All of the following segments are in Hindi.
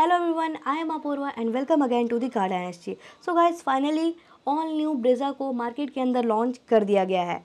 hello everyone I am Apoorva and welcome again to the garden S G so guys finally all new Brezza को मार्केट के अंदर लॉन्च कर दिया गया है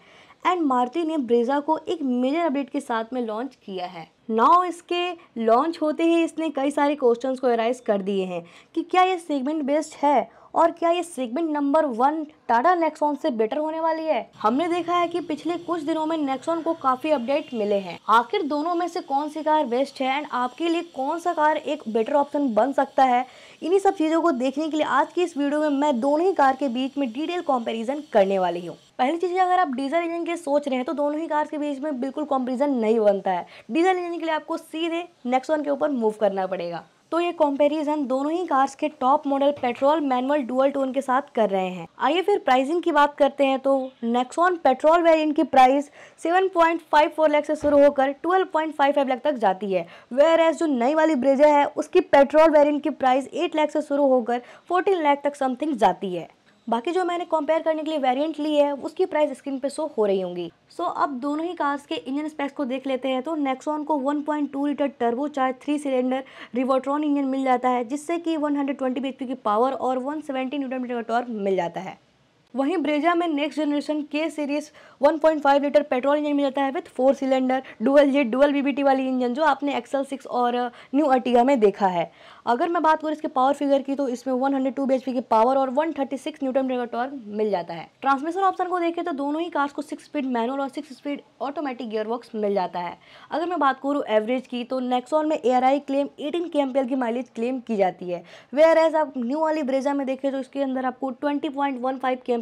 एंड मारुति ने ब्रेज़ा को एक मेजर अपडेट के साथ में लॉन्च किया है नाउ इसके लॉन्च होते ही इसने कई सारे क्वेश्चंस को एराइज कर दिए हैं कि क्या ये सेगमेंट बेस्ड है और क्या ये segment number one Tata Nexon से बेटर होने वाली है हमने देखा है कि पिछले कुछ दिनों में नेक्सॉन को काफी अपडेट मिले हैं आखिर दोनों में से कौन सी कार बेस्ट है एंड आपके लिए कौन सा कार एक बेटर ऑप्शन बन सकता है इन्हीं सब चीज़ों को देखने के लिए आज की इस वीडियो में मैं दोनों ही कार के बीच में डिटेल कॉम्पेरिजन करने वाली हूँ पहली चीज़ अगर आप डीजल इंजन के सोच रहे हैं तो दोनों ही कार के बीच में बिल्कुल कॉम्पेरिजन नहीं बनता है डीजल इंजन समझने के लिए आपको सीधे नेक्स्ट वन के ऊपर मूव करना पड़ेगा तो ये कंपैरिजन दोनों ही कार्स के top model petrol manual dual tone के साथ कर रहे हैं आइए फिर प्राइसिंग की बात करते हैं तो नेक्सॉन पेट्रोल वेरिएंट की प्राइस 7.54 लाख से शुरू होकर 12.55 लाख तक जाती है वेयर एस जो नई वाली ब्रेजर है उसकी पेट्रोल वेरिएंट की प्राइस 8 लाख से शुरू होकर 14 लाख तक समथिंग जाती है बाकी जो मैंने कंपेयर करने के लिए वेरिएंट ली है उसकी प्राइस स्क्रीन पे शो हो रही होंगी सो so, अब दोनों ही कार्स के इंजन स्पेक्स को देख लेते हैं तो नेक्सॉन को 1.2 litre turbo charge three cylinder Revotron engine मिल जाता है जिससे कि 120 हंड्रेड की पावर और 170 सेवेंटी मीटर का टॉर्क मिल जाता है वहीं ब्रेजा में next generation K series 1.5 litre petrol engine मिल जाता है with four cylinder dual jet dual VVT वाली इंजन जो आपने एक्सल सिक्स और न्यू अटिया में देखा है अगर मैं बात करूँ इसके पावर फिगर की तो इसमें 102 हंड्रेड की पावर और 136 न्यूटन सिक्स का टॉर्क मिल जाता है ट्रांसमिशन ऑप्शन को देखें तो दोनों ही कार्स को सिक्स स्पीड मैनुअल और सिक्स स्पीड ऑटोमेटिक गियरबॉक्स मिल जाता है अगर मैं बात करूँ एवरेज की तो नेक्सॉन में ए क्लेम एटीन के की माइलेज क्लेम की जाती है वेयर एज आप न्यू वाली ब्रेजा में देखें तो इसके अंदर आपको ट्वेंटी पॉइंट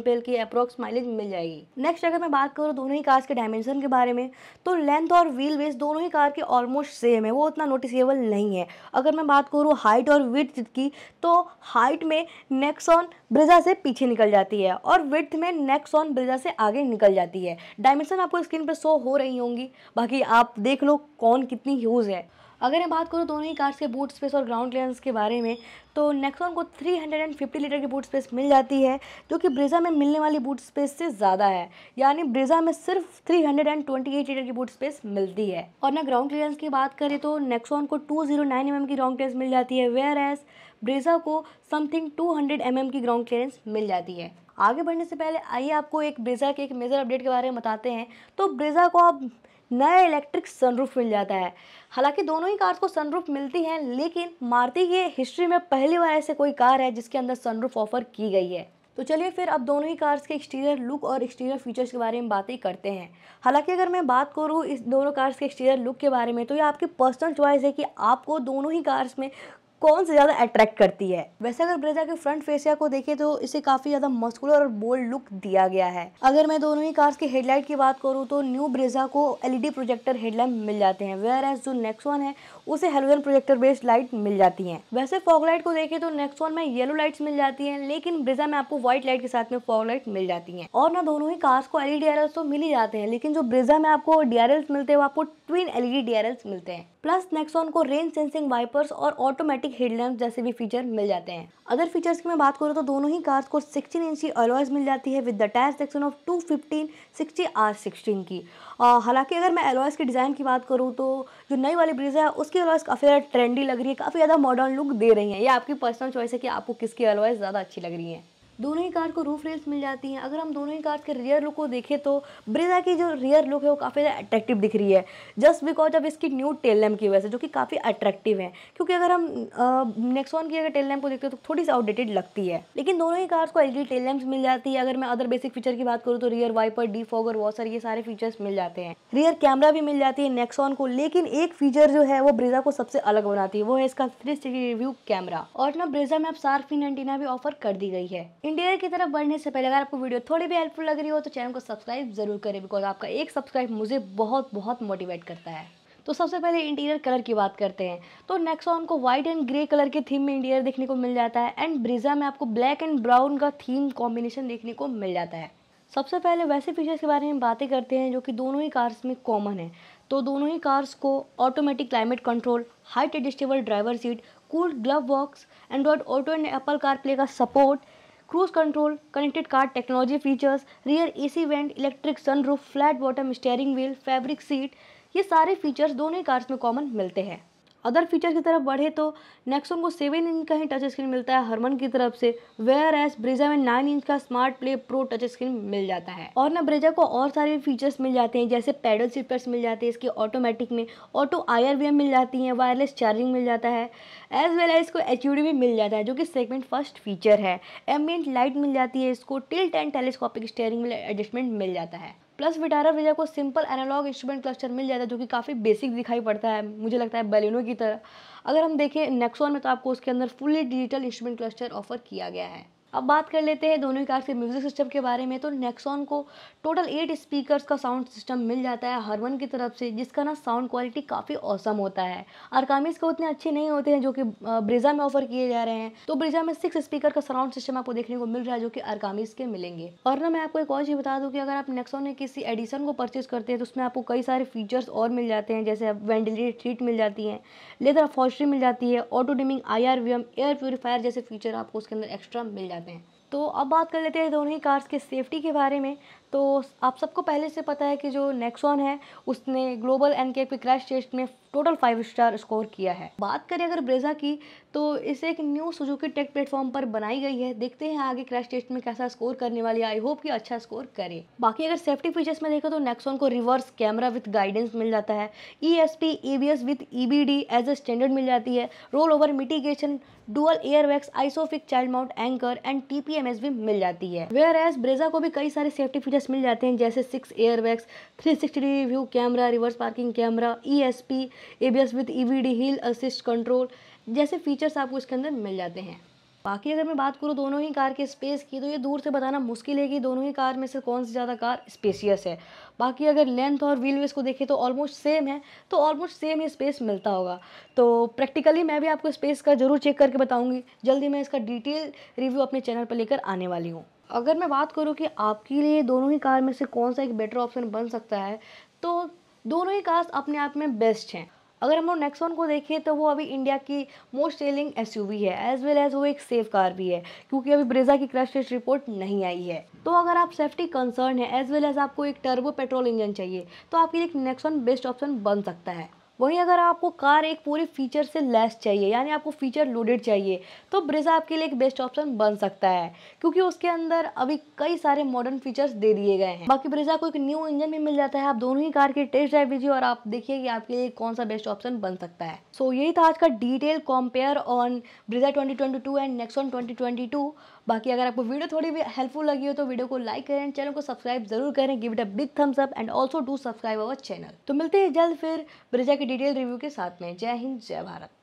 एम की अप्रोक्स माइलेज मिल जाएगी नेक्स्ट अगर मैं बात करूँ दोनों ही कार्स के डायमेंशन के बारे में तो लेंथ और व्हील बेस दोनों ही कार के ऑलमोस्ट सेम है वो उतना नोटिसेबल नहीं है अगर मैं बात करूँ हाइट और विथ की तो हाइट में नेक्सॉन ब्रिजा से पीछे निकल जाती है और विथ में नेक्सॉन ब्रिजा से आगे निकल जाती है डायमेंशन आपको स्क्रीन पर शो हो रही होंगी बाकी आप देख लो कौन कितनी यूज है अगर मैं बात करूँ दोनों ही कार्स के बूट स्पेस और ग्राउंड क्लियरेंस के बारे में तो नेक्सॉन को 350 लीटर की बूट स्पेस मिल जाती है जो कि ब्रेजा में मिलने वाली बूट स्पेस से ज़्यादा है यानी ब्रेजा में सिर्फ 328 लीटर की बूट स्पेस मिलती है और ना ग्राउंड क्लियरेंस की बात करें तो नेक्सॉन को 209 जीरो mm की ग्राउंड क्लियरेंस मिल जाती है वेयर एस ब्रेजा को समथिंग टू हंड्रेड mm की ग्राउंड क्लियरेंस मिल जाती है आगे बढ़ने से पहले आइए आपको एक ब्रेजा के एक मेजर अपडेट के बारे में बताते हैं तो ब्रेजा को आप नया इलेक्ट्रिक सनरूफ मिल जाता है हालांकि दोनों ही कार्स को सनरूफ मिलती हैं लेकिन मारुति की हिस्ट्री में पहली बार ऐसे कोई कार है जिसके अंदर सनरूफ ऑफर की गई है तो चलिए फिर अब दोनों ही कार्स के एक्सटीरियर लुक और एक्सटीरियर फीचर्स के बारे में बातें करते हैं हालांकि अगर मैं बात करूँ इस दोनों कार्स के एक्सटीरियर लुक के बारे में तो ये आपकी पर्सनल चॉइस है कि आपको दोनों ही कार्स में कौन से ज़्यादा अट्रैक्ट करती है वैसे अगर ब्रेजा के फ्रंट फेसिया को देखें तो इसे काफ़ी ज़्यादा मस्कुलर और बोल्ड लुक दिया गया है अगर मैं दोनों ही कार्स की हेडलाइट की बात करूँ तो न्यू ब्रेजा को एलईडी प्रोजेक्टर हेडलाइट मिल जाते हैं वेयर एज जो वन है उसे हेलोजन प्रोजेक्टर बेस्ड लाइट मिल जाती है वैसे फॉगलाइट को देखे तो नेक्सॉन में येलो लाइट मिल जाती है लेकिन ब्रेजा में आपको व्हाइट लाइट के साथ में फॉगलाइट मिल जाती है और ना दोनों ही कार्स को एलईडी तो मिल ही जाते हैं लेकिन जो ब्रेजा में आपको डीआरएल्स मिलते हैं वो आपको ट्विन एलईडी डीआरएल्स मिलते हैं प्लस नेक्सोन को रेन सेंसिंग वाइपर्स और ऑटोमेटिक हेडलैम्प जैसे भी फीचर मिल जाते हैं अगर फीचर्स की मैं बात करूँ तो दोनों ही कार्स को 16 इंच की अलॉयज मिल जाती है with the tyre section of 215 sixty R sixteen की हालांकि अगर मैं अलॉयज के डिज़ाइन की बात करूँ तो जो नई वाली ब्रीज है उसकी अलॉयज काफ़ी ज़्यादा ट्रेंडी लग रही है काफ़ी ज़्यादा मॉडर्न लुक दे रही है ये आपकी पर्सनल चॉइस है कि आपको किसकी अलॉयज ज़्यादा अच्छी लग रही है दोनों ही कार को रूफ रेल्स मिल जाती हैं अगर हम दोनों ही कार के रियर लुक को देखें तो ब्रेजा की जो रियर लुक है वो काफ़ी ज़्यादा अट्रैक्टिव दिख रही है जस्ट बिकॉज ऑफ इसकी न्यू टेल लैम्प की वजह से जो कि काफ़ी अट्रैक्टिव है क्योंकि अगर हम नेक्सॉन की अगर टेल लैम्प को देखते हैं तो थोड़ी सी आउटडेटेड लगती है लेकिन दोनों ही कार्स को एल टेल लैम्प मिल जाती है अगर मैं अदर बेसिक फीचर की बात करूँ तो rear wiper defogger washer ये सारे फीचर्स मिल जाते हैं रियर कैमरा भी मिल जाती है नेक्सॉन को लेकिन एक फीचर जो है वो ब्रेजा को सबसे अलग बनाती है वो है इसका थ्री रिव्यू कैमरा और ना ब्रेजा में अब सार्फिन एंटीना भी ऑफर कर दी गई है इंटीरियर की तरफ बढ़ने से पहले अगर आपको वीडियो थोड़ी भी हेल्पफुल लग रही हो तो चैनल को सब्सक्राइब ज़रूर करें बिकॉज आपका एक सब्सक्राइब मुझे बहुत बहुत मोटिवेट करता है तो सबसे पहले इंटीरियर कलर की बात करते हैं तो नेक्सॉन को व्हाइट एंड ग्रे कलर के थीम में इंटीरियर देखने को मिल जाता है एंड ब्रिजा में आपको ब्लैक एंड ब्राउन का थीम कॉम्बिनेशन देखने को मिल जाता है सबसे पहले वैसे फीचर्स के बारे में बातें करते हैं जो कि दोनों ही कार्स में कॉमन है तो दोनों ही कार्स को automatic climate control height adjustable driver seat cool glove box Android Auto and Apple car का support cruise control connected car technology features rear AC vent electric sunroof flat bottom steering wheel fabric seat ये सारे फीचर्स दोनों ही कार्स में कॉमन मिलते हैं अदर फीचर की तरफ बढ़े तो नेक्सोन को सेवन इंच का ही टच स्क्रीन मिलता है हरमन की तरफ से वेयर एस ब्रेजा में नाइन इंच का smart play pro touch screen मिल जाता है और ना ब्रेजा को और सारे फीचर्स मिल जाते हैं जैसे पैडल शिफ्टर्स मिल जाते हैं इसके ऑटोमेटिक में ऑटो आई मिल जाती है वायरलेस चार्जिंग मिल जाता है एज वेल एज इसको एच भी मिल जाता है जो कि सेगमेंट फर्स्ट फीचर है एम्बियंट लाइट मिल जाती है इसको टिल्ट एंड टेलीस्कोपिक स्टेयरिंग में एडजस्टमेंट मिल जाता है प्लस विटारा वीजा को सिंपल एनालॉग इंस्ट्रूमेंट क्लस्टर मिल जाता है जो कि काफ़ी बेसिक दिखाई पड़ता है मुझे लगता है बैलिनो की तरह अगर हम देखें नेक्सॉन में तो आपको उसके अंदर fully digital instrument cluster offer किया गया है अब बात कर लेते हैं दोनों कार के म्यूज़िक सिस्टम के बारे में तो नेक्सॉन को टोटल एट स्पीकर्स का साउंड सिस्टम मिल जाता है हरवन की तरफ से जिसका ना साउंड क्वालिटी काफ़ी औसम होता है अरकामिस को उतने अच्छे नहीं होते हैं जो कि ब्रिजा में ऑफर किए जा रहे हैं तो ब्रिजा में सिक्स स्पीकर का साउंड सिस्टम आपको देखने को मिल रहा है जो कि अरकामिस के मिलेंगे और ना मैं आपको एक और चीज़ बता दूँ कि अगर आप नेक्सॉन में किसी एडिशन को परचेज करते हैं तो उसमें आपको कई सारे फीचर्स और मिल जाते हैं जैसे वेंटिलेटेड सीट मिल जाती है लेदर फॉस्ट्री मिल जाती है auto dimming I R air purifier जैसे फीचर आपको उसके अंदर एक्स्ट्रा मिल जाते हैं करते हैं तो अब बात कर लेते हैं दोनों ही कार्स के सेफ्टी के बारे में तो आप सबको पहले से पता है कि जो नेक्सॉन है उसने ग्लोबल एन के क्रैश टेस्ट में टोटल फाइव स्टार स्कोर किया है बात करें अगर ब्रेजा की तो इसे एक न्यू सुजुकी टेक प्लेटफॉर्म पर बनाई गई है देखते हैं आगे क्रैश टेस्ट में कैसा स्कोर करने वाली आई होप कि अच्छा स्कोर करे बाकी अगर सेफ्टी फीचर्स में देखो तो नेक्सॉन को रिवर्स कैमरा विथ गाइडेंस मिल जाता है E S P A B S with E B D as a standard मिल जाती है rollover mitigation dual airbags ISOFIX child mount anchor and T P M S भी मिल जाती है वेयर एज ब्रेजा को भी कई सारे सेफ्टी फीचर्स फीचर्स मिल जाते हैं जैसे six airbags three sixty view camera reverse parking camera E S P A B S with E V D hill assist control जैसे फीचर्स आपको इसके अंदर मिल जाते हैं बाकी अगर मैं बात करूँ दोनों ही कार के स्पेस की तो ये दूर से बताना मुश्किल है कि दोनों ही कार में से कौन सी ज़्यादा कार स्पेसियस है बाकी अगर लेंथ और व्हील वेस को देखें तो ऑलमोस्ट सेम है तो ऑलमोस्ट सेम ही स्पेस मिलता होगा तो प्रैक्टिकली मैं भी आपको स्पेस का ज़रूर चेक करके बताऊँगी जल्दी मैं इसका डिटेल रिव्यू अपने चैनल पर लेकर आने वाली हूँ अगर मैं बात करूँ कि आपके लिए दोनों ही कार में से कौन सा एक बेटर ऑप्शन बन सकता है तो दोनों ही कार्स अपने आप में बेस्ट हैं अगर हम लोग नेक्सॉन को देखें तो वो अभी इंडिया की मोस्ट सेलिंग एस है एज वेल एज़ वो एक सेफ कार भी है क्योंकि अभी ब्रेजा की क्रैश टेस्ट रिपोर्ट नहीं आई है तो अगर आप सेफ्टी कंसर्न है एज वेल एज़ आपको एक टर्बो पेट्रोल इंजन चाहिए तो आपके लिए एक नेक्सॉन बेस्ट ऑप्शन बन सकता है वहीं अगर आपको कार एक पूरी फीचर से लेस चाहिए यानी आपको फीचर लोडेड चाहिए तो ब्रिजा आपके लिए एक बेस्ट ऑप्शन बन सकता है क्योंकि उसके अंदर अभी कई सारे मॉडर्न फीचर्स दे दिए गए हैं बाकी ब्रिजा को एक न्यू इंजन भी मिल जाता है आप दोनों ही कार की टेस्ट ड्राइव लीजिए और आप देखिए कि आपके लिए कौन सा बेस्ट ऑप्शन बन सकता है सो so, यही था आज का detail compare on Brezza twenty and Nexon twenty बाकी अगर आपको वीडियो थोड़ी भी हेल्पफुल लगी हो तो वीडियो को लाइक करें चैनल को सब्सक्राइब जरूर करें give it a thumbs up and also do subscribe our channel तो मिलते हैं जल्द फिर ब्रिजा के की डिटेल रिव्यू के साथ में जय हिंद जय भारत